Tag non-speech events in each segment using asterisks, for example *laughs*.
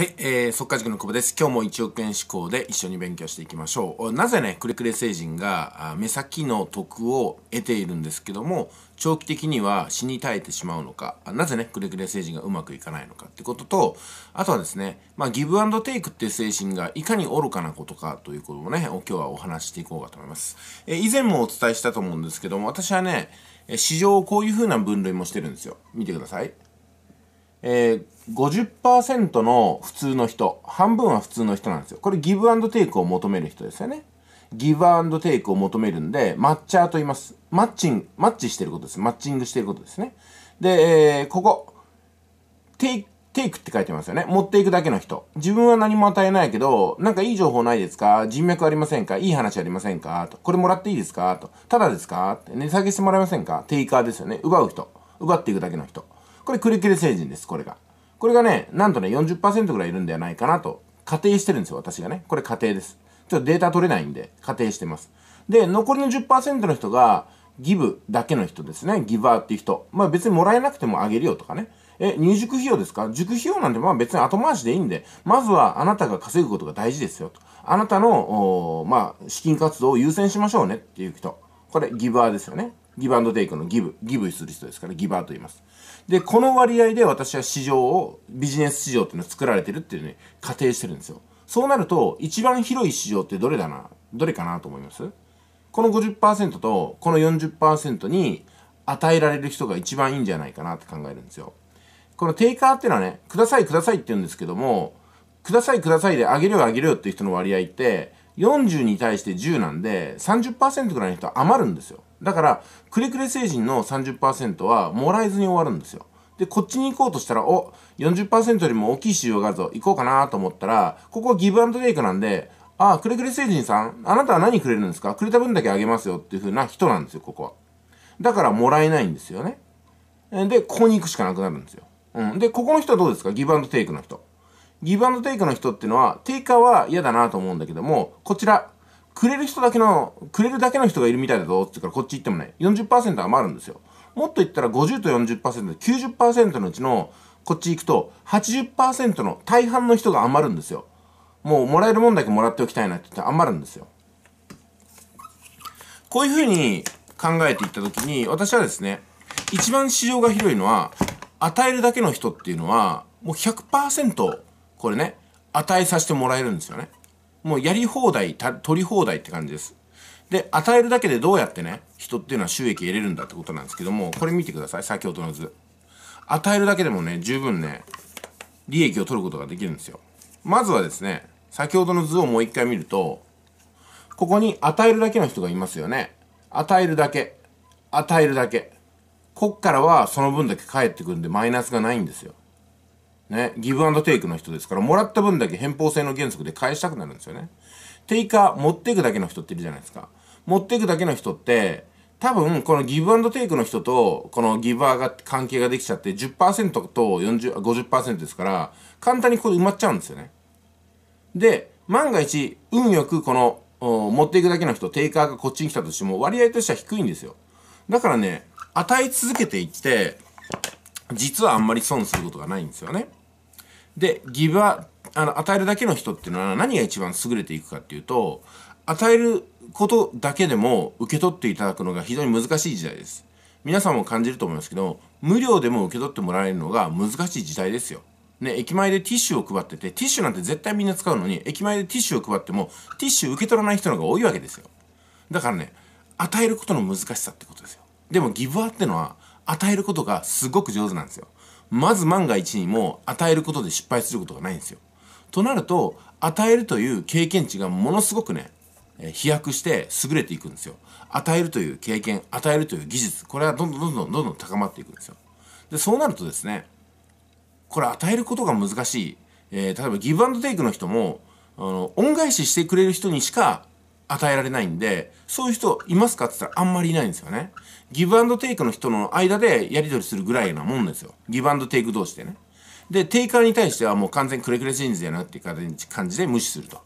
はい、えー、速稼塾の久保です。今日も1億円志向で一緒に勉強していきましょう。なぜね、くれくれ星人が目先の得を得ているんですけども、長期的には死に絶えてしまうのか、なぜね、くれくれ星人がうまくいかないのかってことと、あとはですね、まあ、ギブアンドテイクっていう精神がいかに愚かなことかということをね、今日はお話していこうかと思います。えー、以前もお伝えしたと思うんですけども、私はね、市場をこういう風な分類もしてるんですよ。見てください。えー50%の普通の人、半分は普通の人なんですよ。これギブアンドテイクを求める人ですよね。ギブアンドテイクを求めるんで、マッチャーと言います。マッチング、マッチしてることです。マッチングしてることですね。で、えー、ここ、テイク、テイクって書いてますよね。持っていくだけの人。自分は何も与えないけど、なんかいい情報ないですか人脈ありませんかいい話ありませんかと。これもらっていいですかと。ただですかって。値下げしてもらえませんかテイカーですよね。奪う人。奪っていくだけの人。これクリクリ成人です、これが。これがね、なんとね、40%ぐらいいるんではないかなと、仮定してるんですよ、私がね。これ仮定です。ちょっとデータ取れないんで、仮定してます。で、残りの10%の人が、ギブだけの人ですね。ギバーっていう人。まあ別にもらえなくてもあげるよとかね。え、入塾費用ですか塾費用なんてまあ別に後回しでいいんで、まずはあなたが稼ぐことが大事ですよと。あなたの、まあ、資金活動を優先しましょうねっていう人。これ、ギバーですよね。ギブアンドテイクのギブ、ギブする人ですから、ギバーと言います。で、この割合で私は市場を、ビジネス市場っていうのを作られてるっていうね、仮定してるんですよ。そうなると、一番広い市場ってどれだな、どれかなと思いますこの50%と、この40%に与えられる人が一番いいんじゃないかなって考えるんですよ。このテイカーっていうのはね、くださいくださいって言うんですけども、くださいくださいであげるよあげるよっていう人の割合って、40に対して10なんで、30%ぐらいの人は余るんですよ。だから、くれくれ成人の30%はもらえずに終わるんですよ。で、こっちに行こうとしたら、お、40%よりも大きい収容があるぞ、行こうかなと思ったら、ここはギブアンドテイクなんで、あ、くれくれ成人さん、あなたは何くれるんですかくれた分だけあげますよっていう風な人なんですよ、ここは。だからもらえないんですよね。で、ここに行くしかなくなるんですよ。うん。で、ここの人はどうですかギブアンドテイクの人。ギブアンドテイクの人っていうのは、テイカーは嫌だなと思うんだけども、こちら、くれる人だけの、くれるだけの人がいるみたいだぞって言うからこっち行ってもね、40%余るんですよ。もっと言ったら50と40%、90%のうちのこっち行くと80%の大半の人が余るんですよ。もうもらえるもんだけもらっておきたいなって言って余るんですよ。こういうふうに考えていったきに私はですね、一番市場が広いのは与えるだけの人っていうのはもう100%これね、与えさせてもらえるんですよね。もうやり放題、取り放題って感じです。で、与えるだけでどうやってね、人っていうのは収益得れるんだってことなんですけども、これ見てください、先ほどの図。与えるだけでもね、十分ね、利益を取ることができるんですよ。まずはですね、先ほどの図をもう一回見ると、ここに与えるだけの人がいますよね。与えるだけ。与えるだけ。こっからはその分だけ返ってくるんでマイナスがないんですよ。ね、ギブアンドテイクの人ですから、もらった分だけ返報性の原則で返したくなるんですよね。テイカー、持っていくだけの人っているじゃないですか。持っていくだけの人って、多分、このギブアンドテイクの人と、このギバーが関係ができちゃって10、10%と40 50%ですから、簡単にここで埋まっちゃうんですよね。で、万が一、運よくこの、持っていくだけの人、テイカーがこっちに来たとしても、割合としては低いんですよ。だからね、与え続けていって、実はあんまり損することがないんですよね。で、ギブア、あの、与えるだけの人っていうのは何が一番優れていくかっていうと、与えることだけでも受け取っていただくのが非常に難しい時代です。皆さんも感じると思いますけど、無料でも受け取ってもらえるのが難しい時代ですよ。ね、駅前でティッシュを配ってて、ティッシュなんて絶対みんな使うのに、駅前でティッシュを配っても、ティッシュ受け取らない人の方が多いわけですよ。だからね、与えることの難しさってことですよ。でもギブアってのは、与えることがすごく上手なんですよ。まず万が一にも与えることで失敗することがないんですよ。となると与えるという経験値がものすごくね飛躍して優れていくんですよ。与えるという経験与えるという技術これはどんどんどんどんどんどん高まっていくんですよ。でそうなるとですねこれ与えることが難しい、えー、例えばギブアンドテイクの人もあの恩返ししてくれる人にしか与えられないんで、そういう人いますかって言ったらあんまりいないんですよね。ギブアンドテイクの人の間でやり取りするぐらいなもんですよ。ギブアンドテイク同士でね。で、テイカーに対してはもう完全くれくれ真実やなっていう感じで無視すると。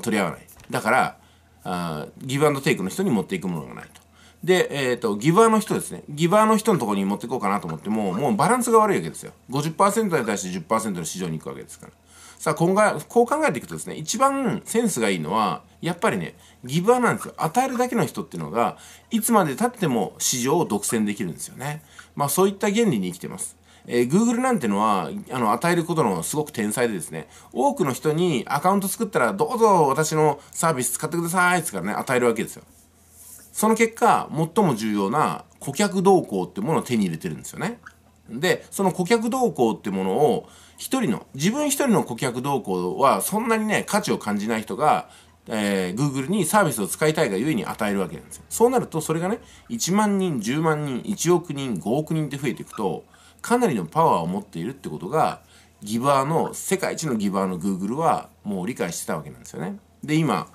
取り合わない。だから、あギブアンドテイクの人に持っていくものがないと。で、えっ、ー、と、ギバーの人ですね。ギバーの人のところに持っていこうかなと思っても、もうバランスが悪いわけですよ。50%に対して10%の市場に行くわけですから。さあ今後、こう考えていくとですね、一番センスがいいのは、やっぱりね、ギブアなんですよ。与えるだけの人っていうのが、いつまでたっても市場を独占できるんですよね。まあそういった原理に生きてます。えー、Google なんてのは、あの、与えることのすごく天才でですね、多くの人にアカウント作ったら、どうぞ私のサービス使ってくださいってからね、与えるわけですよ。その結果、最も重要な顧客動向ってものを手に入れてるんですよね。でその顧客動向ってものを一人の自分一人の顧客動向はそんなにね価値を感じない人がえー、Google にサービスを使いたいがゆえに与えるわけなんですよ。そうなると、それがね、1万人、10万人、1億人、5億人って増えていくと、かなりのパワーを持っているってことが、ギバーの、世界一のギバーの Google はもう理解してたわけなんですよね。で、今、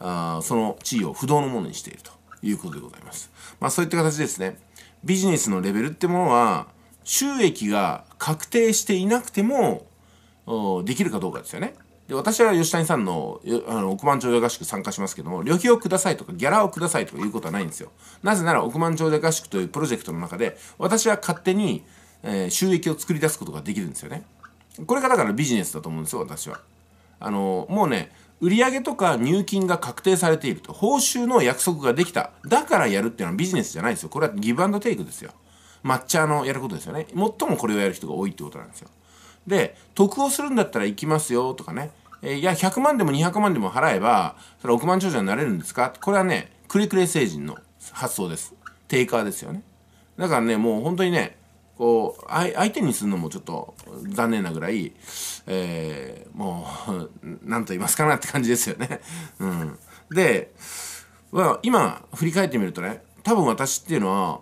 あその地位を不動のものにしているということでございます。まあそういった形ですね。ビジネスのレベルってものは、収益が確定していなくてもできるかどうかですよね。で私は吉谷さんのあの億万長者合宿参加しますけども旅費をくださいとかギャラをくださいとかいうことはないんですよ。なぜなら億万長者合宿というプロジェクトの中で私は勝手に、えー、収益を作り出すことができるんですよね。これがだからビジネスだと思うんですよ私は。あのもうね売上とか入金が確定されていると報酬の約束ができただからやるっていうのはビジネスじゃないですよこれはギブアンドテイクですよ。抹茶のやることですよね。最もこれをやる人が多いってことなんですよ。で、得をするんだったら行きますよとかね。えー、いや、100万でも200万でも払えば、それ億万長者になれるんですかこれはね、くれくれ成人の発想です。テイカーですよね。だからね、もう本当にね、こう、相手にするのもちょっと残念なぐらい、えー、もう、何 *laughs* と言いますかなって感じですよね。うん。で、まあ、今振り返ってみるとね、多分私っていうのは、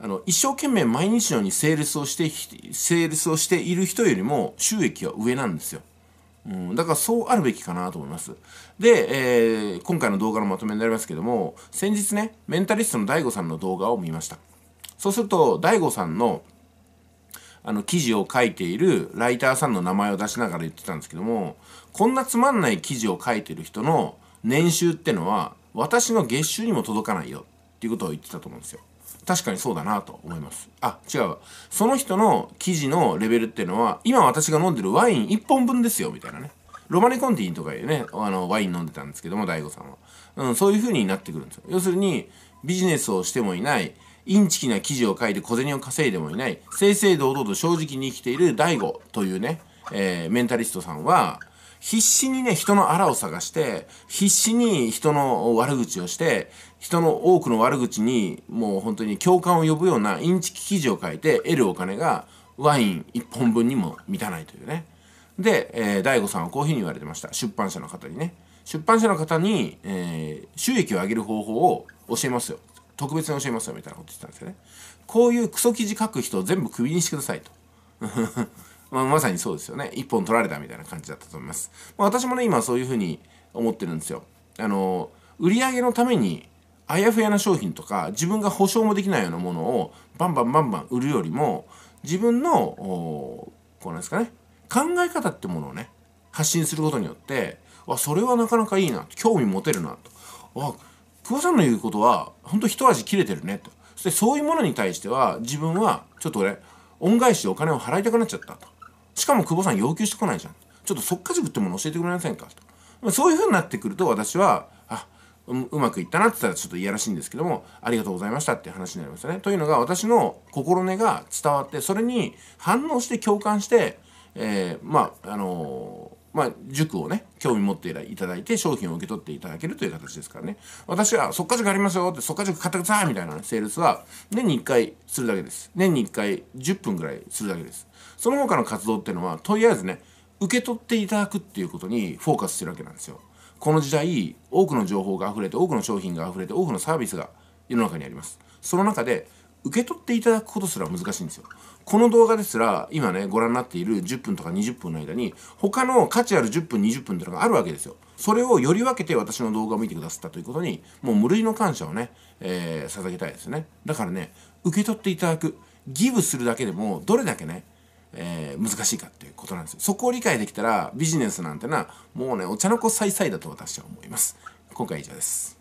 あの、一生懸命毎日のようにセールスをして、セールスをしている人よりも収益は上なんですよ。うん、だからそうあるべきかなと思います。で、えー、今回の動画のまとめになりますけども、先日ね、メンタリストの DAIGO さんの動画を見ました。そうすると、DAIGO さんの、あの、記事を書いているライターさんの名前を出しながら言ってたんですけども、こんなつまんない記事を書いてる人の年収ってのは、私の月収にも届かないよっていうことを言ってたと思うんですよ。確かにそうだなと思います。あ、違うわ。その人の記事のレベルっていうのは、今私が飲んでるワイン1本分ですよ、みたいなね。ロマネコンティとかいうね、あの、ワイン飲んでたんですけども、大悟さんは。うん、そういう風になってくるんですよ。要するに、ビジネスをしてもいない、インチキな記事を書いて小銭を稼いでもいない、正々堂々と正直に生きている大悟というね、えー、メンタリストさんは、必死にね、人のあらを探して、必死に人の悪口をして、人の多くの悪口に、もう本当に共感を呼ぶようなインチキ記事を書いて得るお金が、ワイン1本分にも満たないというね。で、えー、大悟さんはこういうふうに言われてました。出版社の方にね。出版社の方に、えー、収益を上げる方法を教えますよ。特別に教えますよ、みたいなこと言ってたんですよね。こういうクソ記事書く人を全部クビにしてくださいと。まあ、まさにそうですよね一本取られたみたいな感じだったと思います、まあ、私もね今そういうふうに思ってるんですよあの売り上げのためにあやふやな商品とか自分が保証もできないようなものをバンバンバンバン売るよりも自分のこうなんですかね考え方ってものをね発信することによってあそれはなかなかいいな興味持てるなとあ久保さんの言うことは本当一味切れてるねとそしてそういうものに対しては自分はちょっと俺恩返しでお金を払いたくなっちゃったとしかも久保さん要求してこないじゃん。ちょっと即か。塾ってもの教えてくれませんかと。そういうふうになってくると私は、あうまくいったなって言ったらちょっといやらしいんですけども、ありがとうございましたって話になりますよね。というのが私の心根が伝わって、それに反応して共感して、えー、まあ、あのーまあ、塾をね、興味持っていただいて商品を受け取っていただけるという形ですからね。私は、っか塾ありますよって、っか塾買ってくださいみたいな、ね、セールスは、年に1回するだけです。年に1回10分ぐらいするだけです。その他の活動っていうのは、とりあえずね、受け取っていただくっていうことにフォーカスしてるわけなんですよ。この時代、多くの情報が溢れて、多くの商品が溢れて、多くのサービスが世の中にあります。その中で、受け取っていただくことすら難しいんですよ。この動画ですら、今ね、ご覧になっている10分とか20分の間に、他の価値ある10分、20分っていうのがあるわけですよ。それをより分けて私の動画を見てくださったということに、もう無類の感謝をね、えー、捧げたいですね。だからね、受け取っていただく、ギブするだけでも、どれだけね、えー、難しいかっていうことなんですよ。そこを理解できたら、ビジネスなんてのは、もうね、お茶の子さいさいだと私は思います。今回以上です。